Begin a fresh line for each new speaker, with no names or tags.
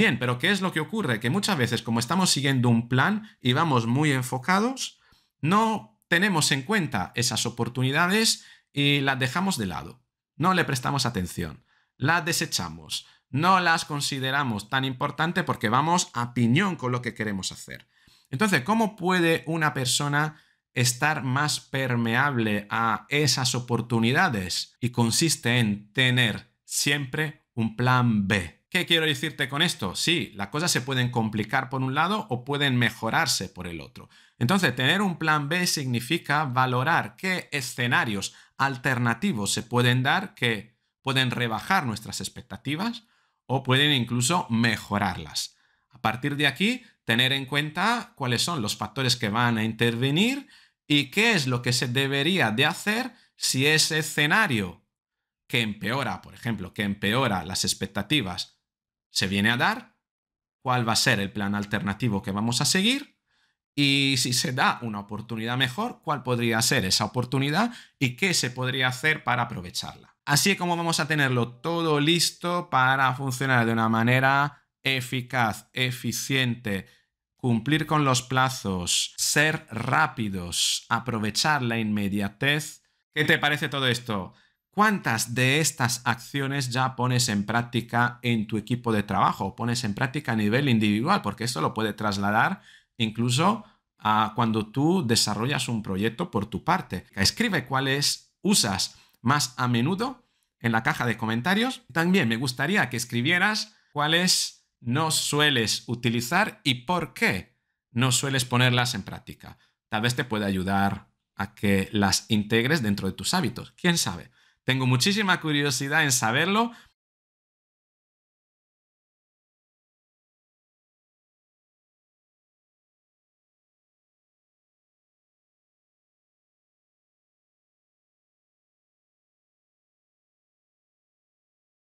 Bien, pero ¿qué es lo que ocurre? Que muchas veces como estamos siguiendo un plan y vamos muy enfocados, no tenemos en cuenta esas oportunidades y las dejamos de lado. No le prestamos atención, las desechamos, no las consideramos tan importante porque vamos a piñón con lo que queremos hacer. Entonces, ¿cómo puede una persona estar más permeable a esas oportunidades? Y consiste en tener siempre un plan B. ¿Qué quiero decirte con esto? Sí, las cosas se pueden complicar por un lado o pueden mejorarse por el otro. Entonces, tener un plan B significa valorar qué escenarios alternativos se pueden dar que pueden rebajar nuestras expectativas o pueden incluso mejorarlas. A partir de aquí, tener en cuenta cuáles son los factores que van a intervenir y qué es lo que se debería de hacer si ese escenario que empeora, por ejemplo, que empeora las expectativas, se viene a dar, cuál va a ser el plan alternativo que vamos a seguir y si se da una oportunidad mejor, cuál podría ser esa oportunidad y qué se podría hacer para aprovecharla. Así es como vamos a tenerlo todo listo para funcionar de una manera eficaz, eficiente, cumplir con los plazos, ser rápidos, aprovechar la inmediatez. ¿Qué te parece todo esto? ¿Cuántas de estas acciones ya pones en práctica en tu equipo de trabajo? Pones en práctica a nivel individual, porque esto lo puede trasladar incluso a cuando tú desarrollas un proyecto por tu parte. Escribe cuáles usas más a menudo en la caja de comentarios. También me gustaría que escribieras cuáles no sueles utilizar y por qué no sueles ponerlas en práctica. Tal vez te pueda ayudar a que las integres dentro de tus hábitos. ¿Quién sabe? Tengo muchísima curiosidad en saberlo